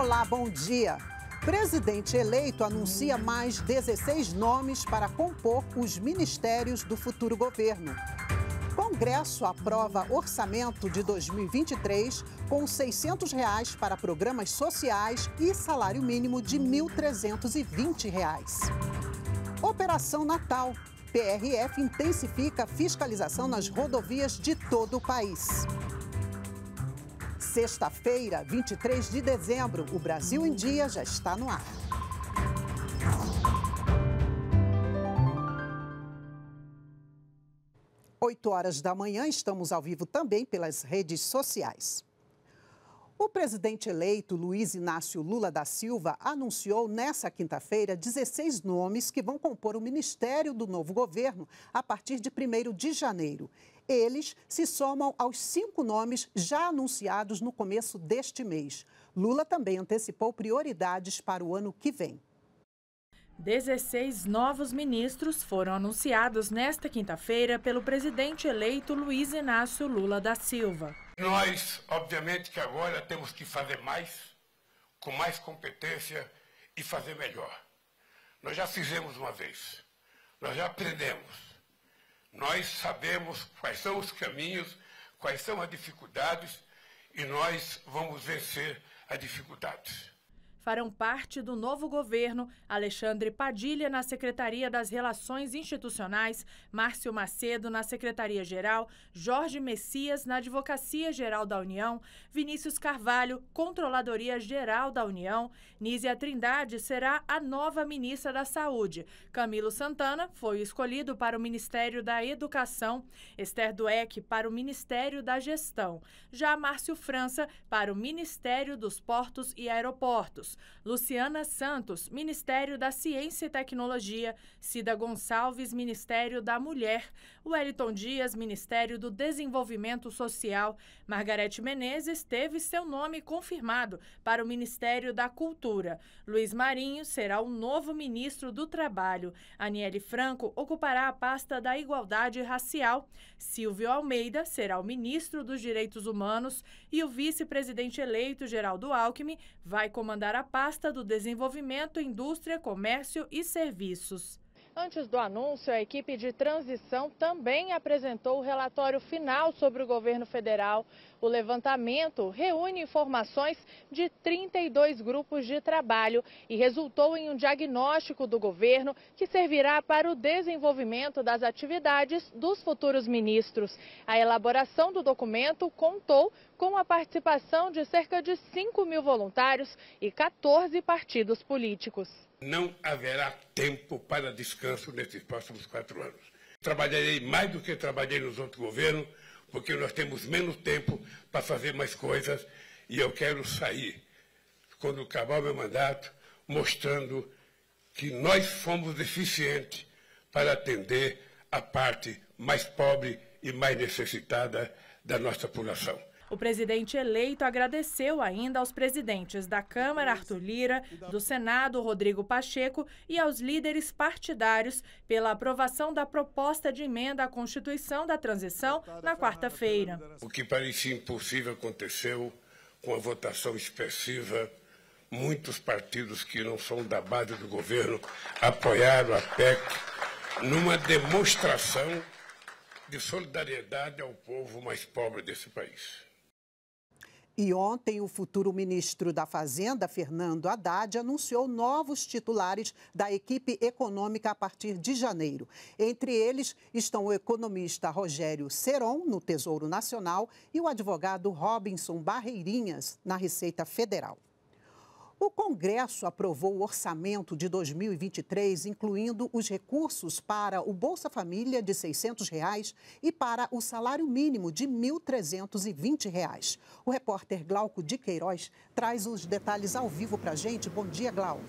Olá, bom dia. Presidente eleito anuncia mais 16 nomes para compor os ministérios do futuro governo. Congresso aprova orçamento de 2023 com R$ 600 reais para programas sociais e salário mínimo de R$ 1.320. Reais. Operação Natal. PRF intensifica fiscalização nas rodovias de todo o país. Sexta-feira, 23 de dezembro, o Brasil em Dia já está no ar. Oito horas da manhã, estamos ao vivo também pelas redes sociais. O presidente eleito Luiz Inácio Lula da Silva anunciou nesta quinta-feira 16 nomes que vão compor o ministério do novo governo a partir de 1 de janeiro. Eles se somam aos cinco nomes já anunciados no começo deste mês. Lula também antecipou prioridades para o ano que vem. 16 novos ministros foram anunciados nesta quinta-feira pelo presidente eleito Luiz Inácio Lula da Silva. Nós, obviamente, que agora temos que fazer mais, com mais competência e fazer melhor. Nós já fizemos uma vez, nós já aprendemos, nós sabemos quais são os caminhos, quais são as dificuldades e nós vamos vencer as dificuldades farão parte do novo governo. Alexandre Padilha na Secretaria das Relações Institucionais, Márcio Macedo na Secretaria-Geral, Jorge Messias na Advocacia Geral da União, Vinícius Carvalho, Controladoria Geral da União, Nízia Trindade será a nova ministra da Saúde. Camilo Santana foi escolhido para o Ministério da Educação, Esther Dueck para o Ministério da Gestão. Já Márcio França para o Ministério dos Portos e Aeroportos. Luciana Santos, Ministério da Ciência e Tecnologia, Cida Gonçalves, Ministério da Mulher, Wellington Dias, Ministério do Desenvolvimento Social, Margarete Menezes teve seu nome confirmado para o Ministério da Cultura. Luiz Marinho será o novo ministro do Trabalho. Aniele Franco ocupará a pasta da Igualdade Racial. Silvio Almeida será o ministro dos Direitos Humanos e o vice-presidente eleito Geraldo Alckmin vai comandar a pasta do Desenvolvimento, Indústria, Comércio e Serviços. Antes do anúncio, a equipe de transição também apresentou o relatório final sobre o governo federal. O levantamento reúne informações de 32 grupos de trabalho e resultou em um diagnóstico do governo que servirá para o desenvolvimento das atividades dos futuros ministros. A elaboração do documento contou com a participação de cerca de 5 mil voluntários e 14 partidos políticos. Não haverá tempo para descanso nesses próximos quatro anos. Trabalharei mais do que trabalhei nos outros governos, porque nós temos menos tempo para fazer mais coisas e eu quero sair, quando acabar o meu mandato, mostrando que nós fomos eficientes para atender a parte mais pobre e mais necessitada da nossa população. O presidente eleito agradeceu ainda aos presidentes da Câmara, Arthur Lira, do Senado, Rodrigo Pacheco, e aos líderes partidários pela aprovação da proposta de emenda à Constituição da Transição na quarta-feira. O que parecia impossível aconteceu com a votação expressiva. Muitos partidos que não são da base do governo apoiaram a PEC numa demonstração de solidariedade ao povo mais pobre desse país. E ontem, o futuro ministro da Fazenda, Fernando Haddad, anunciou novos titulares da equipe econômica a partir de janeiro. Entre eles estão o economista Rogério Seron, no Tesouro Nacional, e o advogado Robinson Barreirinhas, na Receita Federal. O Congresso aprovou o orçamento de 2023, incluindo os recursos para o Bolsa Família de R$ 600 reais e para o salário mínimo de R$ 1.320. Reais. O repórter Glauco de Queiroz traz os detalhes ao vivo para a gente. Bom dia, Glauco.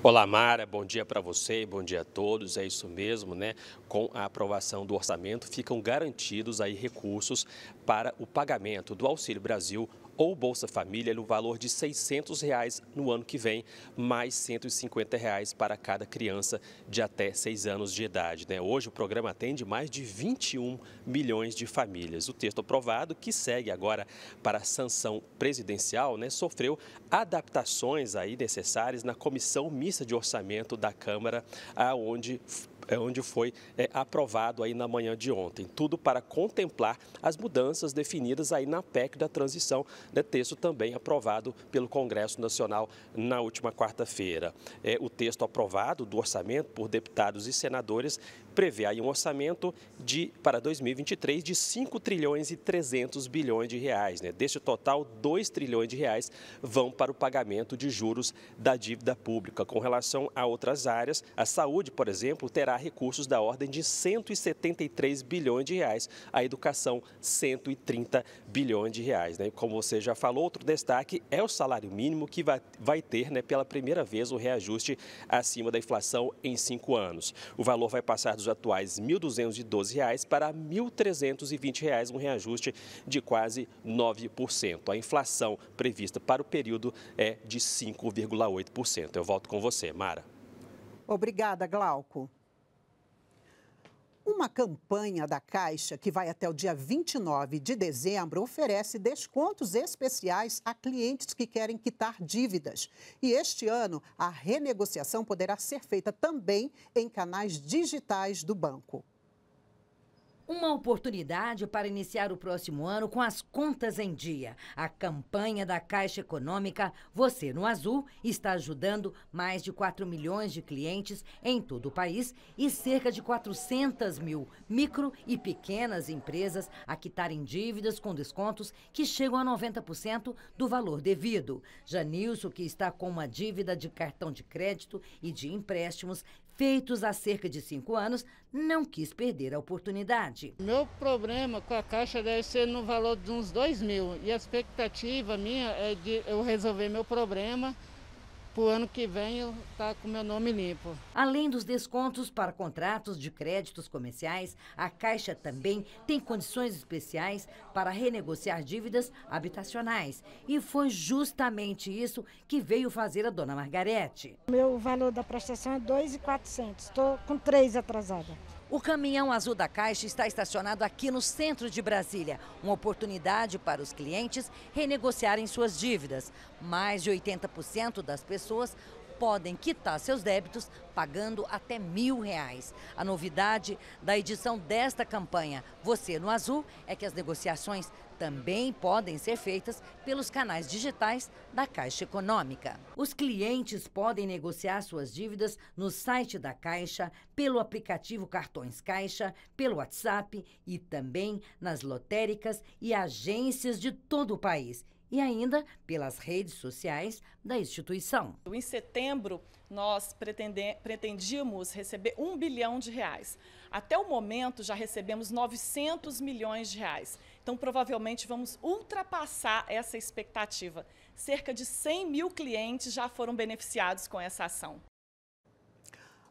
Olá, Mara, bom dia para você e bom dia a todos. É isso mesmo, né? Com a aprovação do orçamento, ficam garantidos aí recursos para o pagamento do Auxílio Brasil ou Bolsa Família no valor de R$ 600 reais no ano que vem, mais R$ 150 reais para cada criança de até 6 anos de idade. Né? Hoje o programa atende mais de 21 milhões de famílias. O texto aprovado, que segue agora para a sanção presidencial, né, sofreu adaptações aí necessárias na Comissão Mista de Orçamento da Câmara, aonde é onde foi é, aprovado aí na manhã de ontem. Tudo para contemplar as mudanças definidas aí na PEC da transição né, texto também aprovado pelo Congresso Nacional na última quarta-feira. É, o texto aprovado do orçamento por deputados e senadores prevê aí um orçamento de, para 2023 de 5 trilhões e 300 bilhões de reais. Né? Deste total, 2 trilhões de reais vão para o pagamento de juros da dívida pública. Com relação a outras áreas, a saúde, por exemplo, terá recursos da ordem de 173 bilhões de reais, a educação 130 bilhões de reais. Né? Como você já falou, outro destaque é o salário mínimo que vai, vai ter né, pela primeira vez o reajuste acima da inflação em cinco anos. O valor vai passar dos dos atuais R$ 1.212 para R$ 1.320, um reajuste de quase 9%. A inflação prevista para o período é de 5,8%. Eu volto com você, Mara. Obrigada, Glauco. Uma campanha da Caixa, que vai até o dia 29 de dezembro, oferece descontos especiais a clientes que querem quitar dívidas. E este ano, a renegociação poderá ser feita também em canais digitais do banco. Uma oportunidade para iniciar o próximo ano com as contas em dia. A campanha da Caixa Econômica Você no Azul está ajudando mais de 4 milhões de clientes em todo o país e cerca de 400 mil micro e pequenas empresas a quitarem dívidas com descontos que chegam a 90% do valor devido. Janilson, que está com uma dívida de cartão de crédito e de empréstimos, feitos há cerca de cinco anos, não quis perder a oportunidade. Meu problema com a Caixa deve ser no valor de uns dois mil e a expectativa minha é de eu resolver meu problema para o ano que vem eu estar tá com meu nome limpo. Além dos descontos para contratos de créditos comerciais, a Caixa também tem condições especiais para renegociar dívidas habitacionais. E foi justamente isso que veio fazer a dona Margarete. Meu valor da prestação é R$ 2.400. Estou com três atrasada. O caminhão azul da Caixa está estacionado aqui no centro de Brasília, uma oportunidade para os clientes renegociarem suas dívidas. Mais de 80% das pessoas podem quitar seus débitos pagando até mil reais. A novidade da edição desta campanha Você no Azul é que as negociações também podem ser feitas pelos canais digitais da Caixa Econômica. Os clientes podem negociar suas dívidas no site da Caixa, pelo aplicativo Cartões Caixa, pelo WhatsApp e também nas lotéricas e agências de todo o país e ainda pelas redes sociais da instituição. Em setembro, nós pretendíamos receber um bilhão de reais. Até o momento, já recebemos 900 milhões de reais. Então, provavelmente, vamos ultrapassar essa expectativa. Cerca de 100 mil clientes já foram beneficiados com essa ação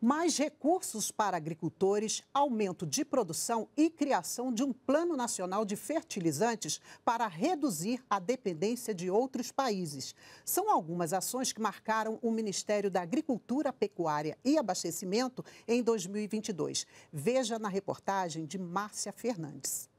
mais recursos para agricultores, aumento de produção e criação de um Plano Nacional de Fertilizantes para reduzir a dependência de outros países. São algumas ações que marcaram o Ministério da Agricultura, Pecuária e Abastecimento em 2022. Veja na reportagem de Márcia Fernandes.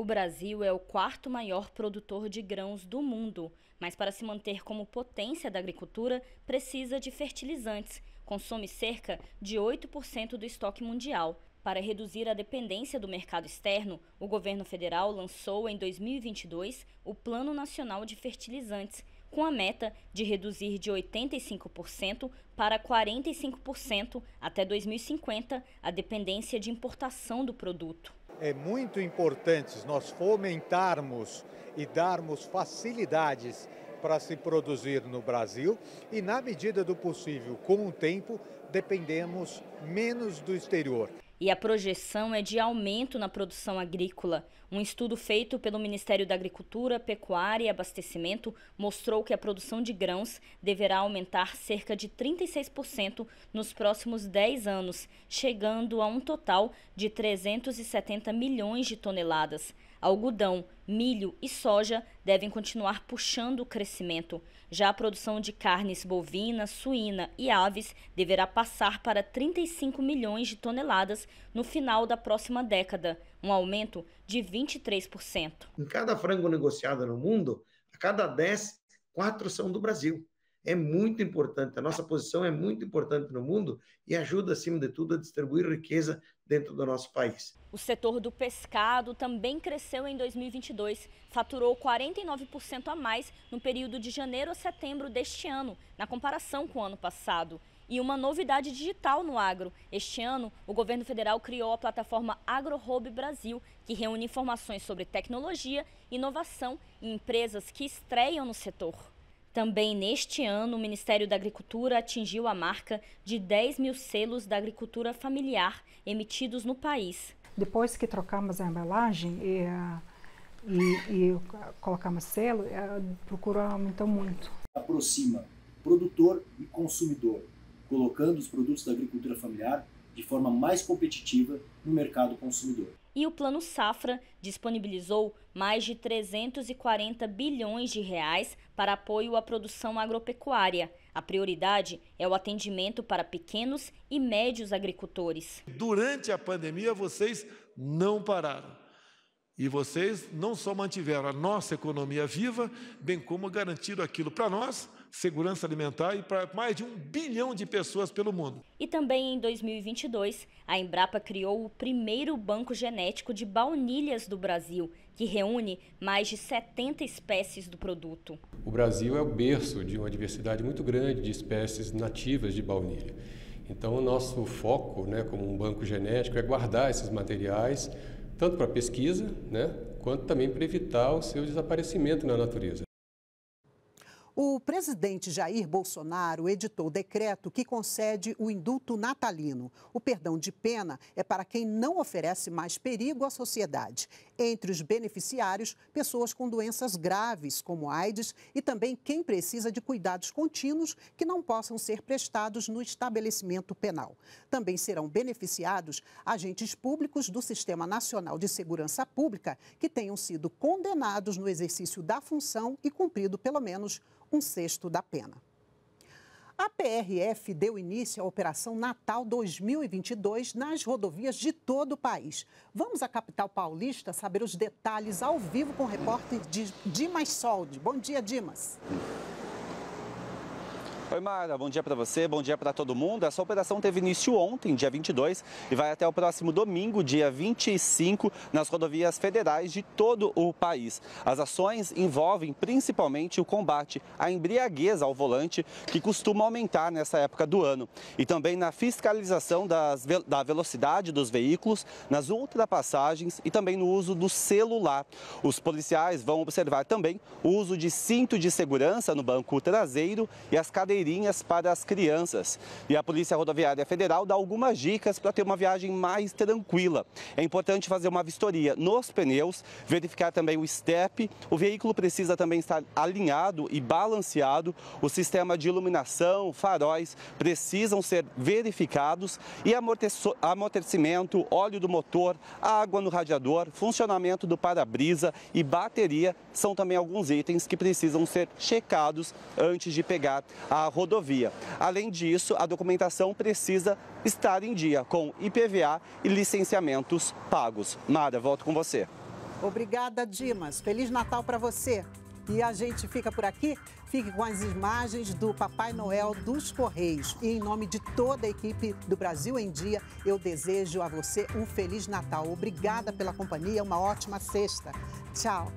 O Brasil é o quarto maior produtor de grãos do mundo, mas para se manter como potência da agricultura, precisa de fertilizantes. Consome cerca de 8% do estoque mundial. Para reduzir a dependência do mercado externo, o governo federal lançou em 2022 o Plano Nacional de Fertilizantes, com a meta de reduzir de 85% para 45% até 2050 a dependência de importação do produto é muito importante nós fomentarmos e darmos facilidades para se produzir no Brasil e, na medida do possível, com o tempo, dependemos menos do exterior e a projeção é de aumento na produção agrícola. Um estudo feito pelo Ministério da Agricultura, Pecuária e Abastecimento mostrou que a produção de grãos deverá aumentar cerca de 36% nos próximos 10 anos, chegando a um total de 370 milhões de toneladas algodão, milho e soja devem continuar puxando o crescimento. Já a produção de carnes bovina, suína e aves deverá passar para 35 milhões de toneladas no final da próxima década, um aumento de 23%. Em cada frango negociado no mundo, a cada 10, 4 são do Brasil é muito importante, a nossa posição é muito importante no mundo e ajuda, acima de tudo, a distribuir riqueza dentro do nosso país. O setor do pescado também cresceu em 2022, faturou 49% a mais no período de janeiro a setembro deste ano, na comparação com o ano passado. E uma novidade digital no agro. Este ano, o governo federal criou a plataforma AgroHub Brasil, que reúne informações sobre tecnologia, inovação e empresas que estreiam no setor. Também neste ano, o Ministério da Agricultura atingiu a marca de 10 mil selos da agricultura familiar emitidos no país. Depois que trocamos a embalagem e, ah, e, e colocamos selo, a ah, procura aumentou muito. Aproxima produtor e consumidor, colocando os produtos da agricultura familiar de forma mais competitiva no mercado consumidor e o Plano Safra disponibilizou mais de 340 bilhões de reais para apoio à produção agropecuária. A prioridade é o atendimento para pequenos e médios agricultores. Durante a pandemia, vocês não pararam e vocês não só mantiveram a nossa economia viva, bem como garantiram aquilo para nós, segurança alimentar e para mais de um bilhão de pessoas pelo mundo. E também em 2022, a Embrapa criou o primeiro banco genético de baunilhas do Brasil, que reúne mais de 70 espécies do produto. O Brasil é o berço de uma diversidade muito grande de espécies nativas de baunilha. Então, o nosso foco, né, como um banco genético, é guardar esses materiais tanto para pesquisa, né, quanto também para evitar o seu desaparecimento na natureza. O presidente Jair Bolsonaro editou decreto que concede o indulto natalino. O perdão de pena é para quem não oferece mais perigo à sociedade. Entre os beneficiários, pessoas com doenças graves, como AIDS, e também quem precisa de cuidados contínuos que não possam ser prestados no estabelecimento penal. Também serão beneficiados agentes públicos do Sistema Nacional de Segurança Pública que tenham sido condenados no exercício da função e cumprido pelo menos um sexto da pena. A PRF deu início à Operação Natal 2022 nas rodovias de todo o país. Vamos à capital paulista saber os detalhes ao vivo com o repórter Dimas Soldi. Bom dia, Dimas. Oi, Mara, bom dia para você, bom dia para todo mundo. Essa operação teve início ontem, dia 22, e vai até o próximo domingo, dia 25, nas rodovias federais de todo o país. As ações envolvem principalmente o combate à embriaguez ao volante, que costuma aumentar nessa época do ano, e também na fiscalização das, da velocidade dos veículos, nas ultrapassagens e também no uso do celular. Os policiais vão observar também o uso de cinto de segurança no banco traseiro e as cadeiras rasteirinhas para as crianças. E a Polícia Rodoviária Federal dá algumas dicas para ter uma viagem mais tranquila. É importante fazer uma vistoria nos pneus, verificar também o step. O veículo precisa também estar alinhado e balanceado. O sistema de iluminação, faróis precisam ser verificados e amortecimento, óleo do motor, água no radiador, funcionamento do para-brisa e bateria são também alguns itens que precisam ser checados antes de pegar a rodovia. Além disso, a documentação precisa estar em dia com IPVA e licenciamentos pagos. Mara, volto com você. Obrigada, Dimas. Feliz Natal para você. E a gente fica por aqui. Fique com as imagens do Papai Noel dos Correios. E em nome de toda a equipe do Brasil em Dia, eu desejo a você um Feliz Natal. Obrigada pela companhia, uma ótima sexta. Tchau.